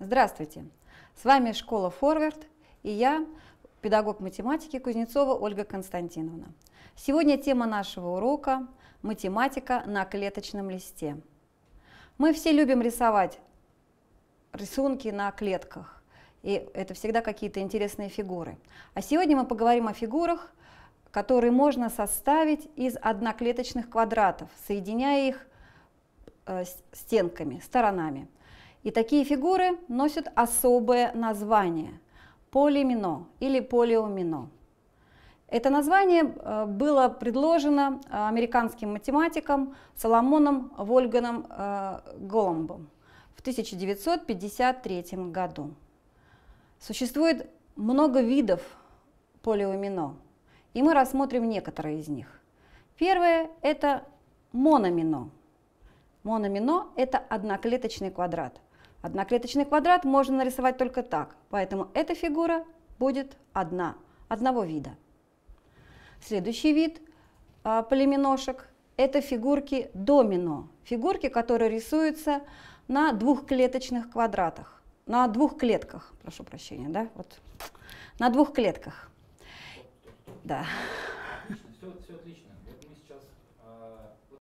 Здравствуйте! С вами «Школа Форвард» и я, педагог математики Кузнецова Ольга Константиновна. Сегодня тема нашего урока – математика на клеточном листе. Мы все любим рисовать рисунки на клетках, и это всегда какие-то интересные фигуры. А сегодня мы поговорим о фигурах, которые можно составить из одноклеточных квадратов, соединяя их э, стенками, сторонами. И такие фигуры носят особое название – полимино или полиомино. Это название э, было предложено э, американским математиком Соломоном Вольганом э, Голомбом в 1953 году. Существует много видов полиомино, и мы рассмотрим некоторые из них. Первое – это мономино – Мономино – это одноклеточный квадрат. Одноклеточный квадрат можно нарисовать только так, поэтому эта фигура будет одна, одного вида. Следующий вид а, полиминошек – это фигурки домино, фигурки, которые рисуются на двухклеточных квадратах, на двух клетках, прошу прощения, да, вот, на двух клетках. Да. Отлично, все, все отлично. Вот мы сейчас, э,